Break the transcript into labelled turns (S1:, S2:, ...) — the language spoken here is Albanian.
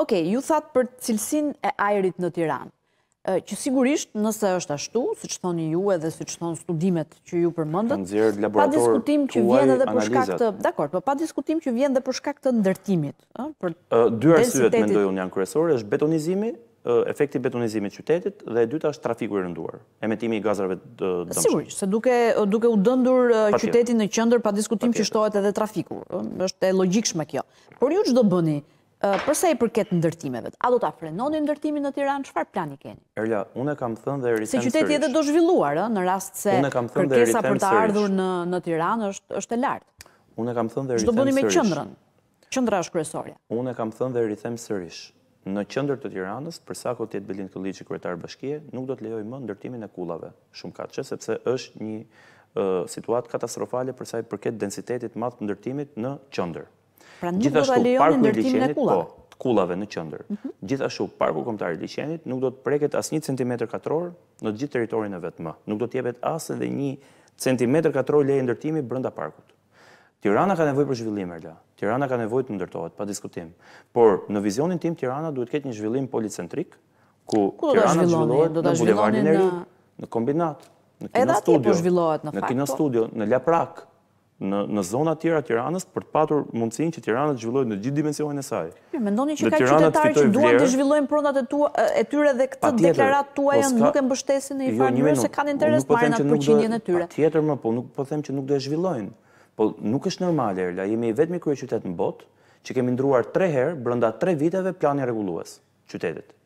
S1: Oke, ju thatë për cilsin e ajrit në Tiran. Që sigurisht, nëse është ashtu, si që thoni ju edhe si që thoni studimet që ju përmëndët, po, pa diskutim që vjen edhe për shkaktë... Dakord, pa diskutim që vjen edhe për shkaktë ndërtimit.
S2: Dua syet, mendoj unë janë kërësore, është betonizimi, efekti betonizimit qytetit dhe e dyta është trafiku i rënduar, emetimi i gazrave dëmshë. Sigurisht,
S1: se duke u dëndur qytetin në qëndër pa diskutim që shtohet edhe trafiku. është e kjo. Por ju bëni, përsa i përket ndërtimeve, a do të afrenoni ndërtimin në Tiran, qëfar plan i keni?
S2: Erja, unë e kam thënë dhe rritën Se qyteti edhe do
S1: zhvilluar, në rast se kërkesa për të ardhur në, në Tiran është, është e lartë.
S2: Unë e kam thënë dhe rritën sërish. Qëtë bëni me qëndrën?
S1: Qëndra është kresoria?
S2: Unë e kam thënë dhe rritën sërish. Në qëndër të Tiranës, përsa ko tjetë Belin Këllici, kërëtarë bashkije, nuk do të lejoj më ndërtimin e kulave, shumë ka që, sepse është një situatë katastrofale përsa i përket densitetit matë ndërtimit në qëndër.
S1: Pra nuk do të në ndërtimin e kullave?
S2: Po, kullave në qëndër. Mhm. Gjithashtu, parku komtari Lishenit nuk do të preket as një centimetr katror në gjithë teritorin e vetë më. Nuk do të jebet as edhe një centimetr katror leje ndërtimi brënda parkut. Tirana ka nevoj për zhvillim, Erla. Tirana ka nevoj të ndërtohet, pa diskutim. Por, në vizionin tim, Tirana duhet ketë një zhvillim policentrik, ku Tirana zhvillohet në bulevardin e në kombinat, në po kinostudio, në po. kinostudio, në laprak, në zona tjera tiranës për të patur mundësin që tiranët zhvillojnë në gjithë dimensionin e saj.
S1: Jo, Me ndoni që ka qytetarë që duan të zhvillojnë pronat e tyre dhe këtë deklarat të po nuk e mbështesin në jo, i farë njërë se kanë po interes po marë në atë përqinjën e tyre. Pa
S2: tjetër më, po nuk po them që nuk duhe zhvillojnë. Po nuk është normal Erla, jemi i vetëmi kërë qytetë në botë që kemi ndruar tre herë brënda tre viteve planin reguluas qytetit.